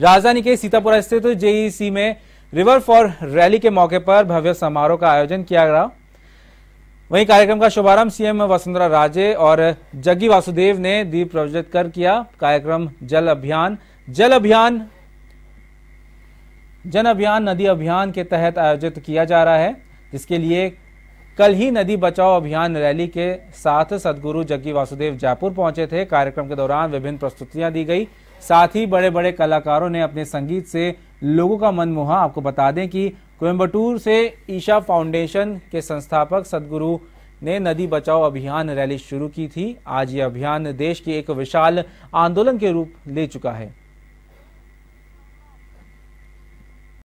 राजधानी के सीतापुरा स्थित जेईसी में रिवर फॉर रैली के मौके पर भव्य समारोह का आयोजन किया गया वहीं कार्यक्रम का शुभारंभ सीएम वसुंधरा राजे और जग्गी वासुदेव ने दीप प्रज्वलित कर किया कार्यक्रम जल अभियान जल अभियान जन अभियान नदी अभियान के तहत आयोजित किया जा रहा है जिसके लिए कल ही नदी बचाओ अभियान रैली के साथ सदगुरु जग्गी वासुदेव जयपुर पहुंचे थे कार्यक्रम के दौरान विभिन्न प्रस्तुतियां दी गई साथ ही बड़े बड़े कलाकारों ने अपने संगीत से लोगों का मन मोहा आपको बता दें कि कोयम्बटूर से ईशा फाउंडेशन के संस्थापक सदगुरु ने नदी बचाओ अभियान रैली शुरू की थी आज ये अभियान देश के एक विशाल आंदोलन के रूप ले चुका है